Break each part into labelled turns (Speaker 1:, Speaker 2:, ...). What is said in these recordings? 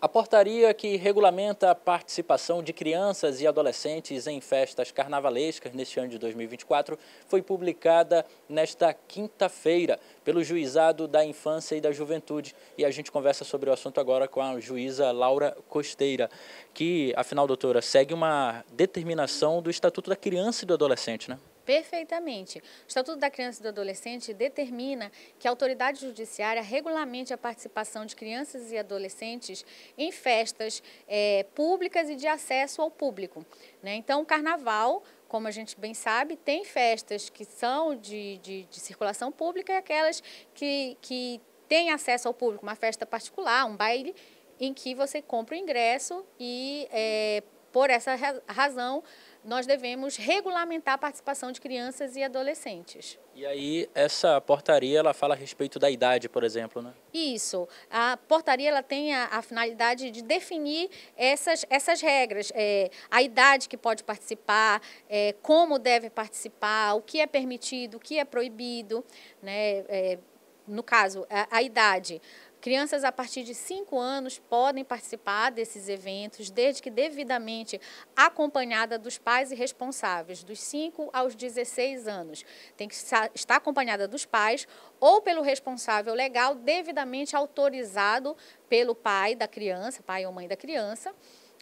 Speaker 1: A portaria que regulamenta a participação de crianças e adolescentes em festas carnavalescas neste ano de 2024 foi publicada nesta quinta-feira pelo Juizado da Infância e da Juventude. E a gente conversa sobre o assunto agora com a juíza Laura Costeira, que, afinal, doutora, segue uma determinação do Estatuto da Criança e do Adolescente, né?
Speaker 2: Perfeitamente. O Estatuto da Criança e do Adolescente determina que a autoridade judiciária regulamente a participação de crianças e adolescentes em festas é, públicas e de acesso ao público. Né? Então, o carnaval, como a gente bem sabe, tem festas que são de, de, de circulação pública e aquelas que, que têm acesso ao público, uma festa particular, um baile, em que você compra o ingresso e, é, por essa razão, nós devemos regulamentar a participação de crianças e adolescentes.
Speaker 1: E aí essa portaria ela fala a respeito da idade, por exemplo, né?
Speaker 2: Isso. A portaria ela tem a, a finalidade de definir essas, essas regras, é, a idade que pode participar, é, como deve participar, o que é permitido, o que é proibido, né? É, no caso, a, a idade. Crianças a partir de 5 anos podem participar desses eventos, desde que devidamente acompanhada dos pais e responsáveis, dos 5 aos 16 anos. Tem que estar acompanhada dos pais ou pelo responsável legal, devidamente autorizado pelo pai da criança, pai ou mãe da criança.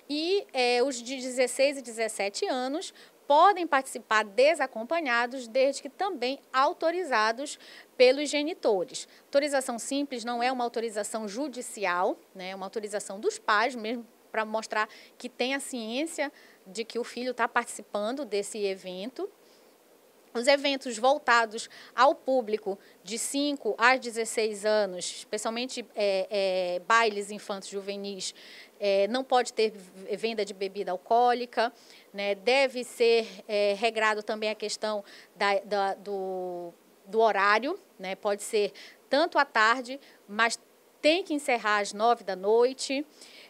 Speaker 2: E é, os de 16 e 17 anos podem participar desacompanhados, desde que também autorizados pelos genitores. Autorização simples não é uma autorização judicial, né, é uma autorização dos pais mesmo, para mostrar que tem a ciência de que o filho está participando desse evento. Os eventos voltados ao público de 5 a 16 anos, especialmente é, é, bailes infantos juvenis, é, não pode ter venda de bebida alcoólica, né? deve ser é, regrado também a questão da, da, do, do, horário, né? pode ser tanto à tarde, mas tem que encerrar às 9 da noite.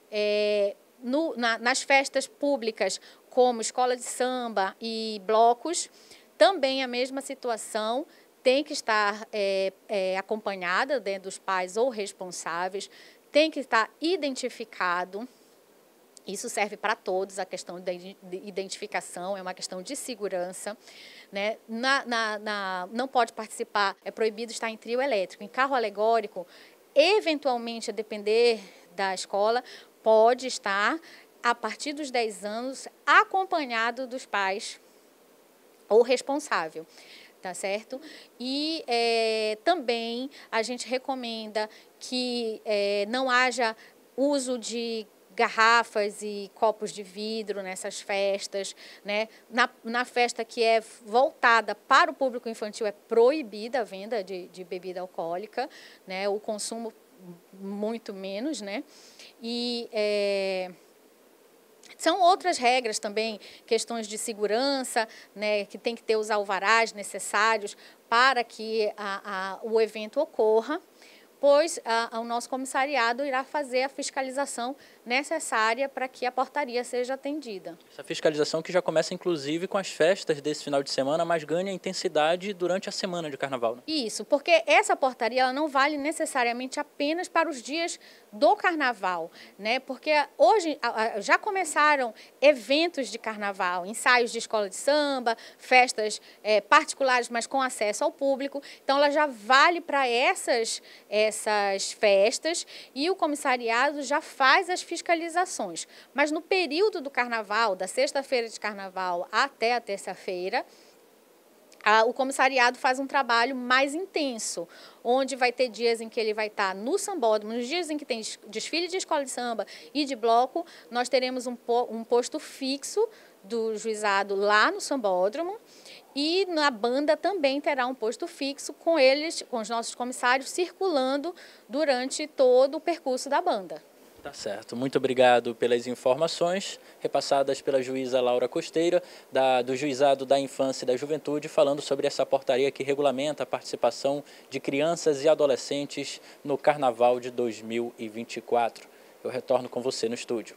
Speaker 2: É, no, na, nas festas públicas, como escola de samba e blocos, também a mesma situação tem que estar é, é, acompanhada dentro né, dos pais ou responsáveis, tem que estar identificado. Isso serve para todos, a questão de identificação é uma questão de segurança. Né? Na, na, na, não pode participar, é proibido estar em trio elétrico. Em carro alegórico, eventualmente, a depender da escola, pode estar, a partir dos 10 anos, acompanhado dos pais ou responsável tá certo? E é, também a gente recomenda que é, não haja uso de garrafas e copos de vidro nessas festas, né? Na, na festa que é voltada para o público infantil é proibida a venda de, de bebida alcoólica, né? O consumo muito menos, né? E é, são outras regras também, questões de segurança, né, que tem que ter os alvarás necessários para que a, a, o evento ocorra pois a, a, o nosso comissariado irá fazer a fiscalização necessária para que a portaria seja atendida.
Speaker 1: Essa fiscalização que já começa inclusive com as festas desse final de semana, mas ganha intensidade durante a semana de carnaval. Né?
Speaker 2: Isso, porque essa portaria ela não vale necessariamente apenas para os dias do carnaval, né? Porque hoje já começaram eventos de carnaval, ensaios de escola de samba, festas é, particulares, mas com acesso ao público. Então ela já vale para essas é, essas festas e o comissariado já faz as fiscalizações. Mas no período do carnaval, da sexta-feira de carnaval até a terça-feira, o comissariado faz um trabalho mais intenso, onde vai ter dias em que ele vai estar no sambódromo, nos dias em que tem desfile de escola de samba e de bloco, nós teremos um posto fixo do juizado lá no sambódromo e na banda também terá um posto fixo com eles, com os nossos comissários, circulando durante todo o percurso da banda.
Speaker 1: Tá certo. Muito obrigado pelas informações repassadas pela juíza Laura Costeira, da, do Juizado da Infância e da Juventude, falando sobre essa portaria que regulamenta a participação de crianças e adolescentes no Carnaval de 2024. Eu retorno com você no estúdio.